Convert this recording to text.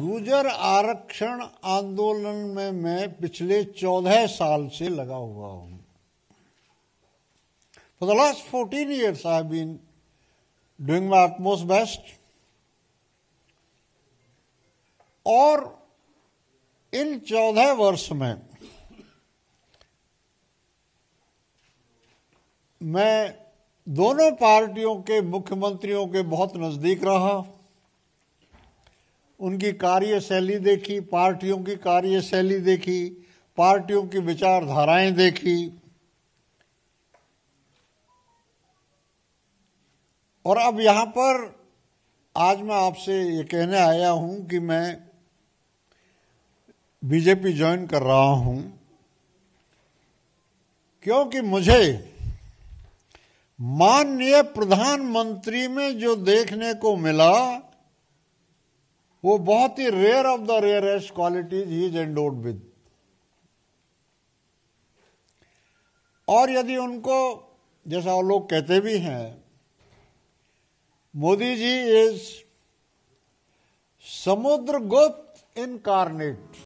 गुजर आरक्षण आंदोलन में मैं पिछले चौदह साल से लगा हुआ हूं for the last fourteen years I been doing my utmost best और इन चौदह वर्ष में मैं दोनों पार्टियों के मुख्यमंत्रियों के बहुत नजदीक रहा उनकी कार्यशैली देखी पार्टियों की कार्यशैली देखी पार्टियों की विचारधाराएं देखी और अब यहाँ पर आज मैं आपसे ये कहने आया हूँ कि मैं बीजेपी ज्वाइन कर रहा हूँ क्योंकि मुझे माननीय प्रधानमंत्री में जो देखने को मिला वो बहुत ही rare of the rarest qualities ही इज एंडोड विद और यदि उनको जैसा वो लोग कहते भी हैं मोदी जी इज समुद्र गुप्त इनकारनेट